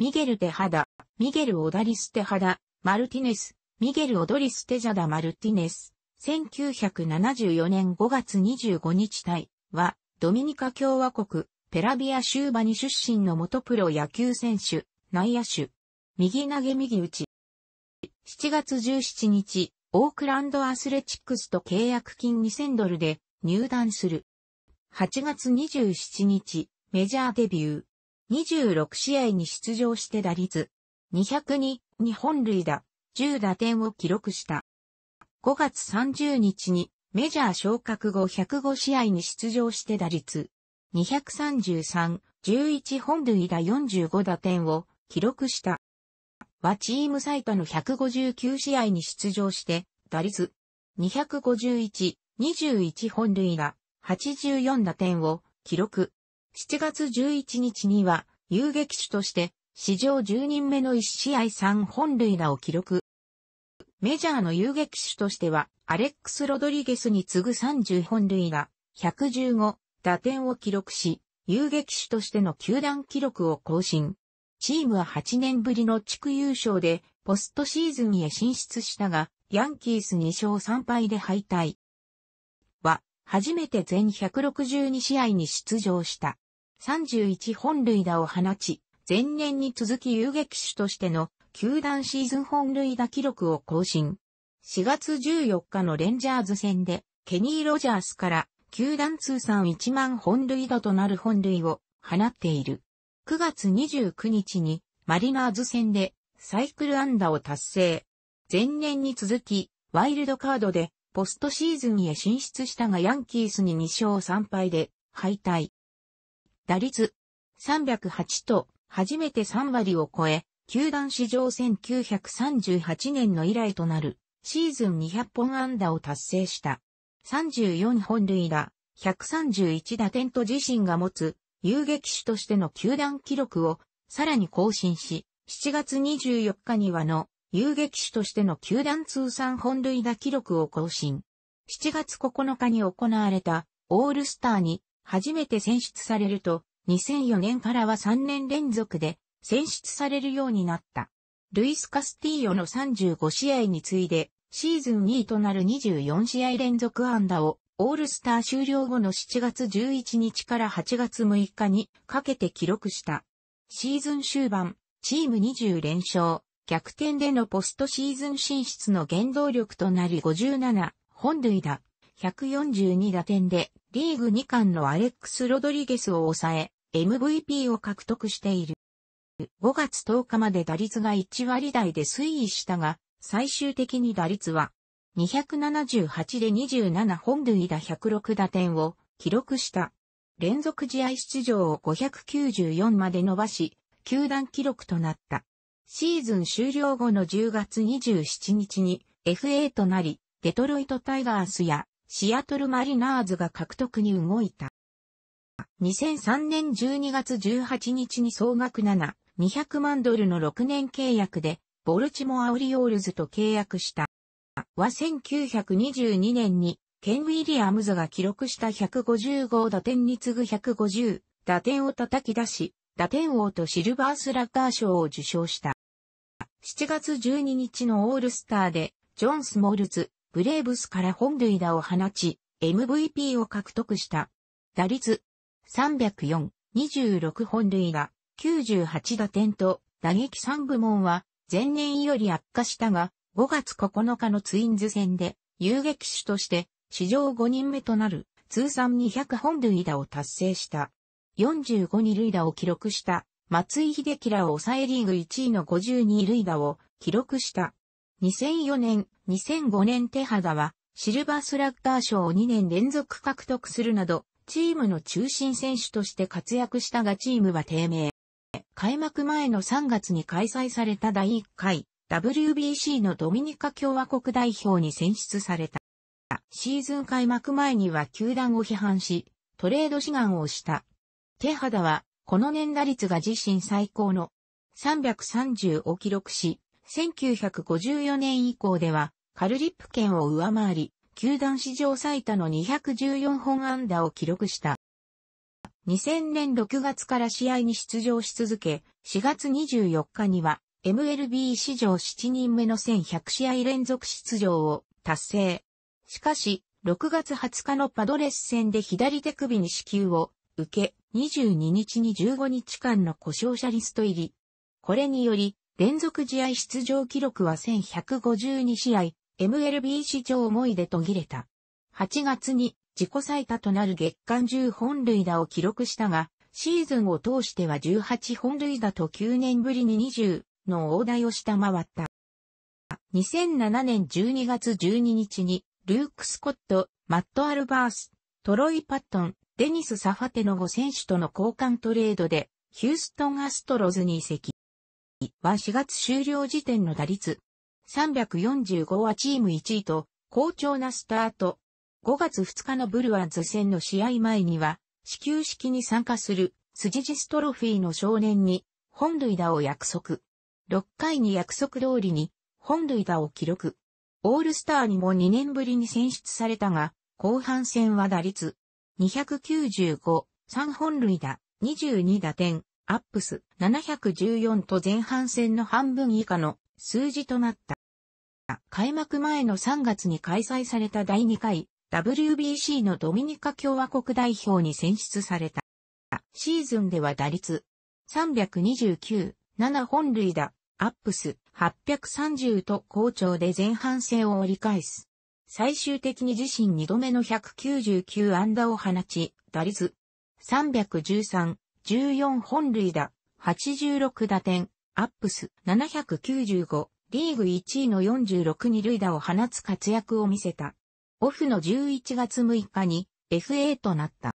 ミゲル・テハダ、ミゲル・オダリス・テハダ、マルティネス、ミゲル・オドリス・テジャダ・マルティネス、1974年5月25日対は、ドミニカ共和国、ペラビア州バニ出身の元プロ野球選手、内野手、右投げ右打ち。7月17日、オークランドアスレチックスと契約金2000ドルで入団する。8月27日、メジャーデビュー。26試合に出場して打率202、2本塁打、10打点を記録した。5月30日にメジャー昇格後105試合に出場して打率233、11本塁打45打点を記録した。はチーム最多の159試合に出場して打率251、21本塁打、84打点を記録。7月11日には、遊撃手として、史上10人目の1試合3本塁打を記録。メジャーの遊撃手としては、アレックス・ロドリゲスに次ぐ30本塁打、115打点を記録し、遊撃手としての球団記録を更新。チームは8年ぶりの地区優勝で、ポストシーズンへ進出したが、ヤンキース2勝3敗で敗退。は、初めて全162試合に出場した。31本塁打を放ち、前年に続き遊撃手としての球団シーズン本塁打記録を更新。4月14日のレンジャーズ戦で、ケニー・ロジャースから球団通算1万本塁打となる本塁を放っている。9月29日にマリナーズ戦でサイクル安打を達成。前年に続きワイルドカードでポストシーズンへ進出したがヤンキースに2勝3敗で敗退。打率308と初めて3割を超え、球団史上1938年の以来となるシーズン200本安打を達成した。34本塁打、131打点と自身が持つ遊撃手としての球団記録をさらに更新し、7月24日にはの遊撃手としての球団通算本塁打記録を更新。7月9日に行われたオールスターに初めて選出されると、2004年からは3年連続で選出されるようになった。ルイス・カスティーヨの35試合に次いで、シーズン2位となる24試合連続安打を、オールスター終了後の7月11日から8月6日にかけて記録した。シーズン終盤、チーム20連勝、逆転でのポストシーズン進出の原動力となり57本塁打、142打点で、リーグ2冠のアレックス・ロドリゲスを抑え、MVP を獲得している。5月10日まで打率が1割台で推移したが、最終的に打率は、278で27本塁打106打点を記録した。連続試合出場を594まで伸ばし、球団記録となった。シーズン終了後の10月27日に FA となり、デトロイトタイガースやシアトルマリナーズが獲得に動いた。2003年12月18日に総額7、200万ドルの6年契約で、ボルチモア・オリオールズと契約した。は1922年に、ケン・ウィリアムズが記録した155打点に次ぐ150打点を叩き出し、打点王とシルバースラッガー賞を受賞した。7月12日のオールスターで、ジョン・スモールズ、ブレーブスから本塁打を放ち、MVP を獲得した。打率304、26本塁打、98打点と、打撃3部門は前年より悪化したが、5月9日のツインズ戦で遊撃手として史上5人目となる通算200本塁打を達成した。45二塁打を記録した松井秀喜らを抑えリーグ1位の52塁打を記録した。2004年、2005年手肌は、シルバースラッガー賞を2年連続獲得するなど、チームの中心選手として活躍したがチームは低迷。開幕前の3月に開催された第1回 WBC のドミニカ共和国代表に選出された。シーズン開幕前には球団を批判し、トレード志願をした。手肌は、この年打率が自身最高の330を記録し、1954年以降では、カルリップ県を上回り、球団史上最多の214本安打を記録した。2000年6月から試合に出場し続け、4月24日には MLB 史上7人目の1100試合連続出場を達成。しかし、6月20日のパドレス戦で左手首に支給を受け、22日に15日間の故障者リスト入り。これにより、連続試合出場記録は1152試合、MLB 史上思いで途切れた。8月に自己最多となる月間10本塁打を記録したが、シーズンを通しては18本塁打と9年ぶりに20の大台を下回った。2007年12月12日に、ルーク・スコット、マット・アルバース、トロイ・パットン、デニス・サファテの5選手との交換トレードで、ヒューストン・アストロズに移籍。は4月終了時点の打率。345はチーム1位と、好調なスタート。5月2日のブルワーズ戦の試合前には、始球式に参加する、スジジストロフィーの少年に、本塁打を約束。6回に約束通りに、本塁打を記録。オールスターにも2年ぶりに選出されたが、後半戦は打率295、3本塁打、22打点、アップス714と前半戦の半分以下の数字となった。開幕前の3月に開催された第2回 WBC のドミニカ共和国代表に選出された。シーズンでは打率329、7本塁打、アップス830と好調で前半戦を折り返す。最終的に自身2度目の199安打を放ち、打率313、14本塁打、86打点、アップス795、リーグ1位の46二塁打を放つ活躍を見せた。オフの11月6日に FA となった。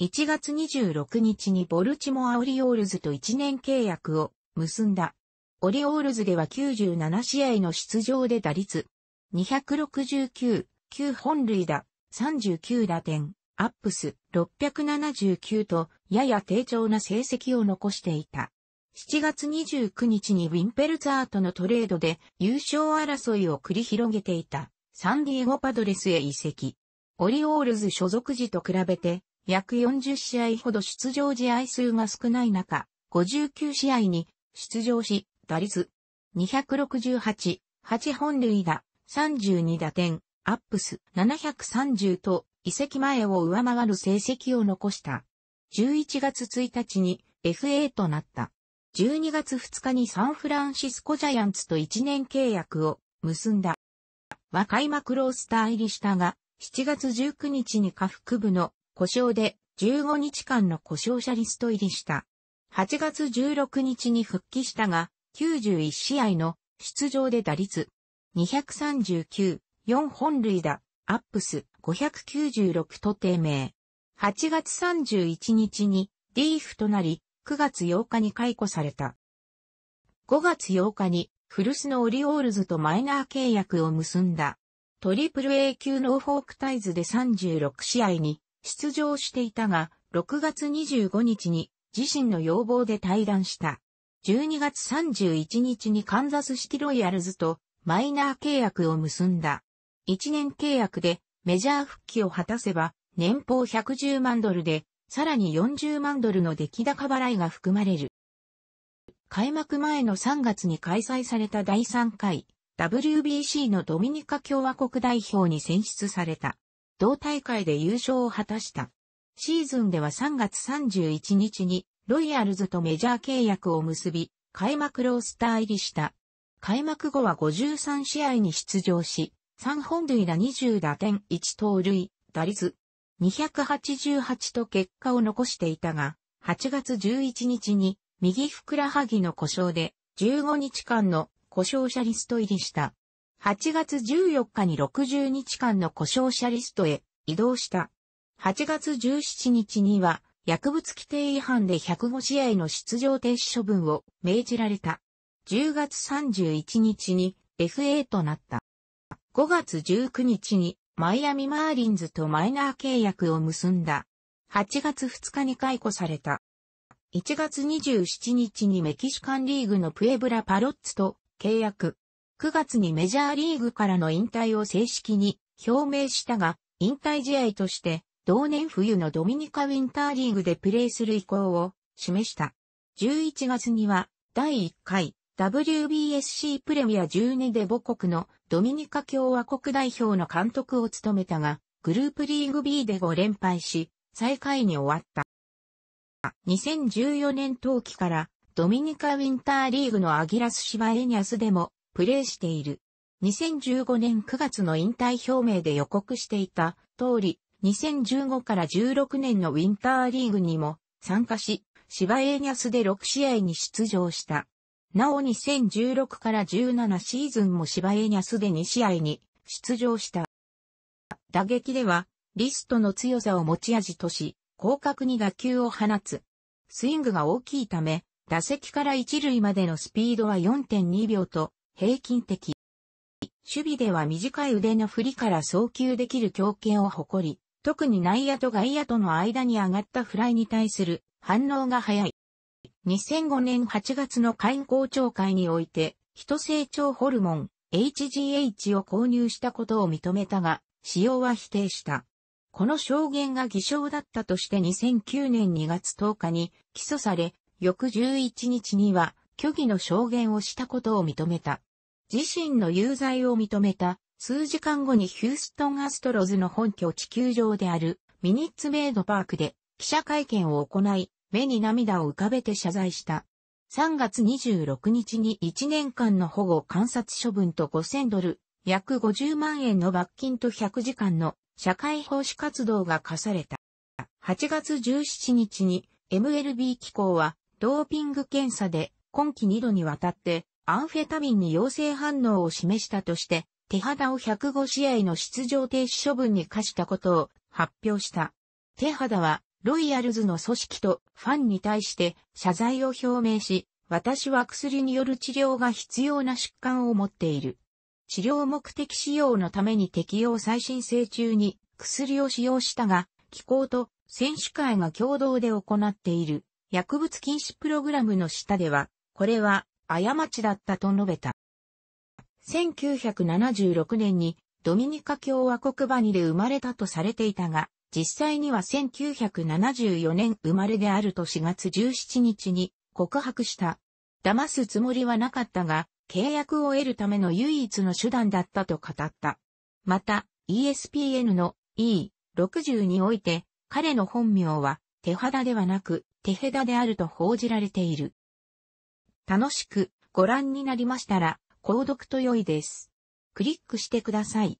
1月26日にボルチモアオリオールズと1年契約を結んだ。オリオールズでは97試合の出場で打率269、9本塁打、39打点、アップス679とやや低調な成績を残していた。7月29日にウィンペルツーとのトレードで優勝争いを繰り広げていたサンディエゴパドレスへ移籍。オリオールズ所属時と比べて約40試合ほど出場試合数が少ない中、59試合に出場し、打率268、8本塁打、32打点、アップス730と移籍前を上回る成績を残した。11月1日に FA となった。12月2日にサンフランシスコジャイアンツと1年契約を結んだ。は開幕ロースター入りしたが、7月19日に下腹部の故障で15日間の故障者リスト入りした。8月16日に復帰したが、91試合の出場で打率239、4本塁打、アップス596と低迷。8月31日にリーフとなり、9月8日に解雇された。5月8日に古巣のオリオールズとマイナー契約を結んだ。トリプル A 級ノーフォークタイズで36試合に出場していたが、6月25日に自身の要望で退団した。12月31日にカンザスシティロイヤルズとマイナー契約を結んだ。1年契約でメジャー復帰を果たせば年俸110万ドルで、さらに40万ドルの出来高払いが含まれる。開幕前の3月に開催された第3回 WBC のドミニカ共和国代表に選出された。同大会で優勝を果たした。シーズンでは3月31日にロイヤルズとメジャー契約を結び、開幕ロースター入りした。開幕後は53試合に出場し、3本塁打20打点1盗塁、打率288と結果を残していたが、8月11日に右ふくらはぎの故障で15日間の故障者リスト入りした。8月14日に60日間の故障者リストへ移動した。8月17日には薬物規定違反で105試合の出場停止処分を命じられた。10月31日に FA となった。5月19日にマイアミマーリンズとマイナー契約を結んだ。8月2日に解雇された。1月27日にメキシカンリーグのプエブラパロッツと契約。9月にメジャーリーグからの引退を正式に表明したが、引退試合として同年冬のドミニカウィンターリーグでプレーする意向を示した。11月には第1回 WBSC プレミア12で母国のドミニカ共和国代表の監督を務めたが、グループリーグ B で5連敗し、最下位に終わった。2014年冬季からドミニカウィンターリーグのアギラス・シバエニャスでもプレーしている。2015年9月の引退表明で予告していた通り、2015から16年のウィンターリーグにも参加し、シバエニャスで6試合に出場した。なお2016から17シーズンも芝居にはすでに試合に出場した。打撃では、リストの強さを持ち味とし、広角に打球を放つ。スイングが大きいため、打席から一塁までのスピードは4.2秒と平均的。守備では短い腕の振りから送球できる強肩を誇り、特に内野と外野との間に上がったフライに対する反応が早い。2005年8月の会員公聴会において、人成長ホルモン HGH を購入したことを認めたが、使用は否定した。この証言が偽証だったとして2009年2月10日に起訴され、翌11日には虚偽の証言をしたことを認めた。自身の有罪を認めた数時間後にヒューストンアストロズの本拠地球場であるミニッツメイドパークで記者会見を行い、目に涙を浮かべて謝罪した。3月26日に1年間の保護観察処分と5000ドル、約50万円の罰金と100時間の社会奉仕活動が課された。8月17日に MLB 機構はドーピング検査で今季2度にわたってアンフェタミンに陽性反応を示したとして、手肌を105試合の出場停止処分に課したことを発表した。手肌はロイヤルズの組織とファンに対して謝罪を表明し、私は薬による治療が必要な疾患を持っている。治療目的使用のために適用再申請中に薬を使用したが、機構と選手会が共同で行っている薬物禁止プログラムの下では、これは過ちだったと述べた。1976年にドミニカ共和国バニで生まれたとされていたが、実際には1974年生まれであると4月17日に告白した。騙すつもりはなかったが、契約を得るための唯一の手段だったと語った。また、ESPN の E60 において、彼の本名は、手肌ではなく、手肌であると報じられている。楽しくご覧になりましたら、購読と良いです。クリックしてください。